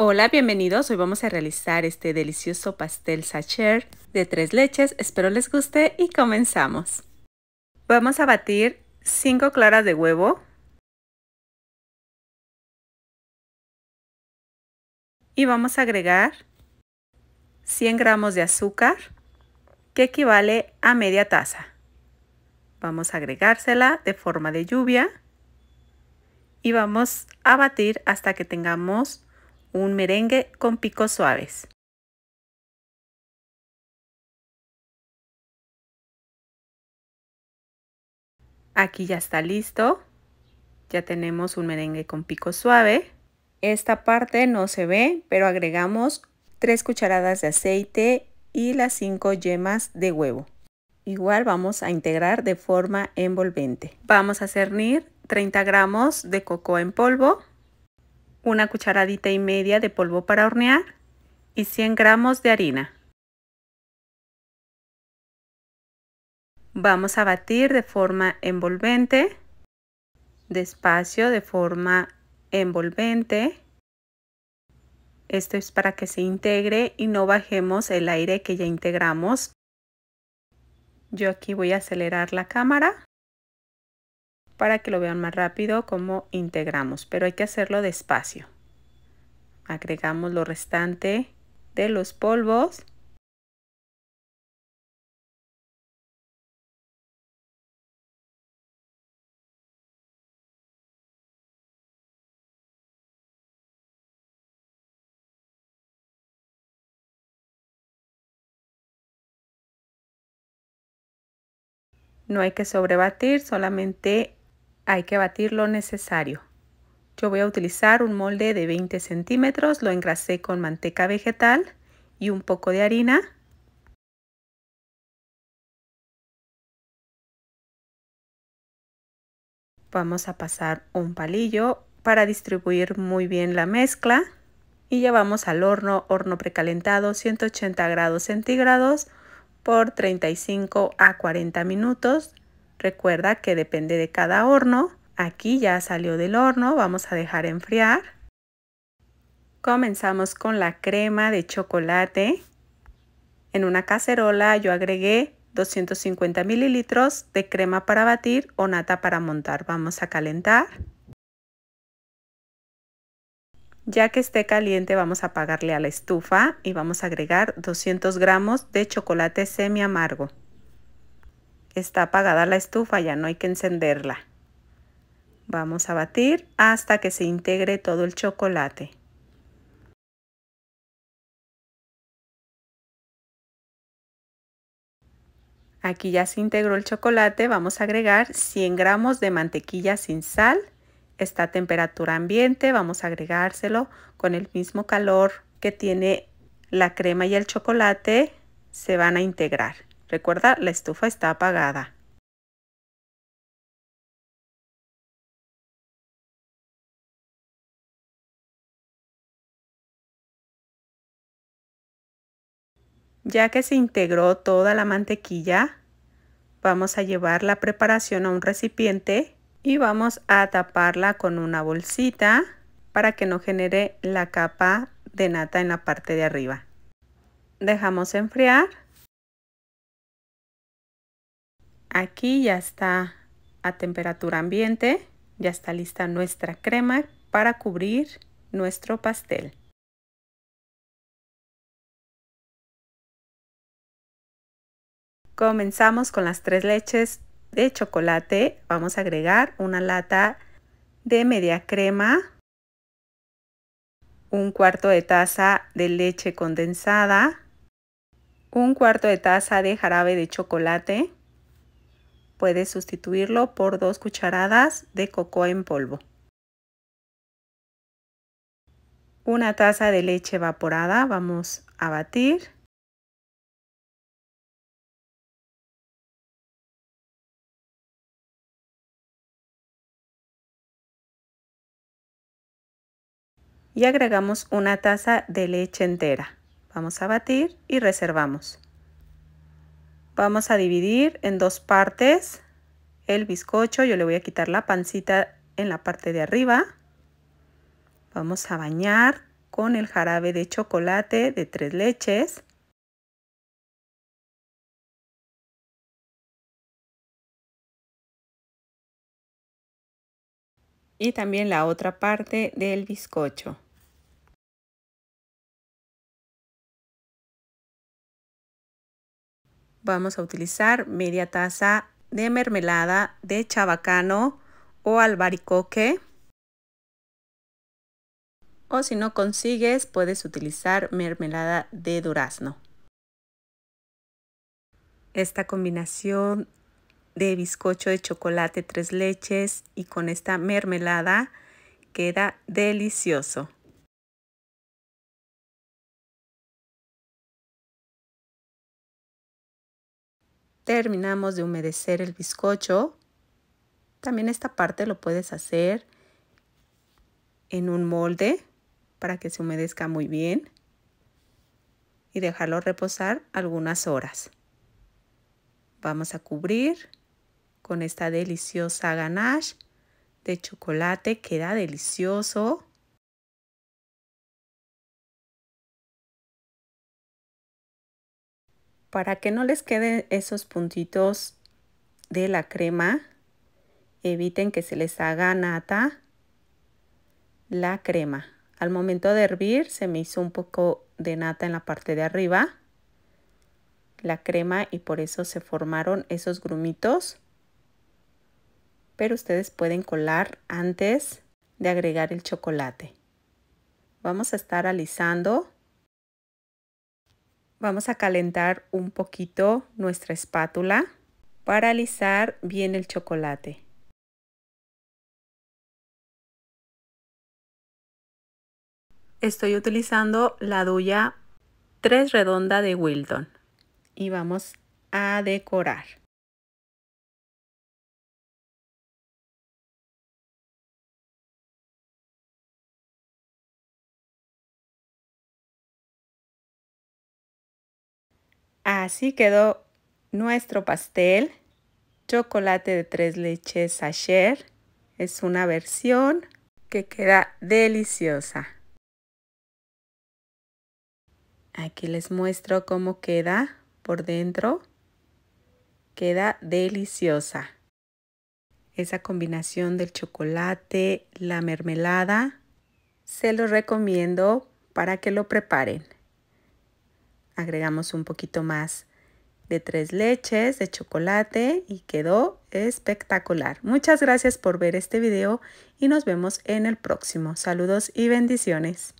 Hola, bienvenidos. Hoy vamos a realizar este delicioso pastel sacher de tres leches. Espero les guste y comenzamos. Vamos a batir 5 claras de huevo. Y vamos a agregar 100 gramos de azúcar, que equivale a media taza. Vamos a agregársela de forma de lluvia. Y vamos a batir hasta que tengamos un merengue con picos suaves. Aquí ya está listo. Ya tenemos un merengue con pico suave. Esta parte no se ve, pero agregamos 3 cucharadas de aceite y las 5 yemas de huevo. Igual vamos a integrar de forma envolvente. Vamos a cernir 30 gramos de coco en polvo, una cucharadita y media de polvo para hornear y 100 gramos de harina. Vamos a batir de forma envolvente, despacio de forma envolvente. Esto es para que se integre y no bajemos el aire que ya integramos. Yo aquí voy a acelerar la cámara para que lo vean más rápido cómo integramos, pero hay que hacerlo despacio. Agregamos lo restante de los polvos. No hay que sobrebatir, solamente hay que batir lo necesario. Yo voy a utilizar un molde de 20 centímetros, lo engrasé con manteca vegetal y un poco de harina. Vamos a pasar un palillo para distribuir muy bien la mezcla y llevamos al horno, horno precalentado 180 grados centígrados por 35 a 40 minutos Recuerda que depende de cada horno. Aquí ya salió del horno, vamos a dejar enfriar. Comenzamos con la crema de chocolate. En una cacerola yo agregué 250 mililitros de crema para batir o nata para montar. Vamos a calentar. Ya que esté caliente vamos a apagarle a la estufa y vamos a agregar 200 gramos de chocolate semi amargo está apagada la estufa, ya no hay que encenderla. Vamos a batir hasta que se integre todo el chocolate. Aquí ya se integró el chocolate, vamos a agregar 100 gramos de mantequilla sin sal. Está a temperatura ambiente, vamos a agregárselo con el mismo calor que tiene la crema y el chocolate, se van a integrar. Recuerda, la estufa está apagada. Ya que se integró toda la mantequilla, vamos a llevar la preparación a un recipiente y vamos a taparla con una bolsita para que no genere la capa de nata en la parte de arriba. Dejamos enfriar Aquí ya está a temperatura ambiente, ya está lista nuestra crema para cubrir nuestro pastel. Comenzamos con las tres leches de chocolate. Vamos a agregar una lata de media crema, un cuarto de taza de leche condensada, un cuarto de taza de jarabe de chocolate, puedes sustituirlo por dos cucharadas de coco en polvo. Una taza de leche evaporada vamos a batir. Y agregamos una taza de leche entera. Vamos a batir y reservamos. Vamos a dividir en dos partes el bizcocho. Yo le voy a quitar la pancita en la parte de arriba. Vamos a bañar con el jarabe de chocolate de tres leches. Y también la otra parte del bizcocho. vamos a utilizar media taza de mermelada de chabacano o albaricoque. O si no consigues, puedes utilizar mermelada de durazno. Esta combinación de bizcocho de chocolate tres leches y con esta mermelada queda delicioso. terminamos de humedecer el bizcocho. También esta parte lo puedes hacer en un molde para que se humedezca muy bien y dejarlo reposar algunas horas. Vamos a cubrir con esta deliciosa ganache de chocolate, queda delicioso. Para que no les queden esos puntitos de la crema, eviten que se les haga nata la crema. Al momento de hervir se me hizo un poco de nata en la parte de arriba, la crema, y por eso se formaron esos grumitos. Pero ustedes pueden colar antes de agregar el chocolate. Vamos a estar alisando Vamos a calentar un poquito nuestra espátula para alisar bien el chocolate. Estoy utilizando la duya 3 redonda de Wilton y vamos a decorar. Así quedó nuestro pastel, chocolate de tres leches ayer. Es una versión que queda deliciosa. Aquí les muestro cómo queda por dentro. Queda deliciosa. Esa combinación del chocolate, la mermelada, se los recomiendo para que lo preparen. Agregamos un poquito más de tres leches, de chocolate y quedó espectacular. Muchas gracias por ver este video y nos vemos en el próximo. Saludos y bendiciones.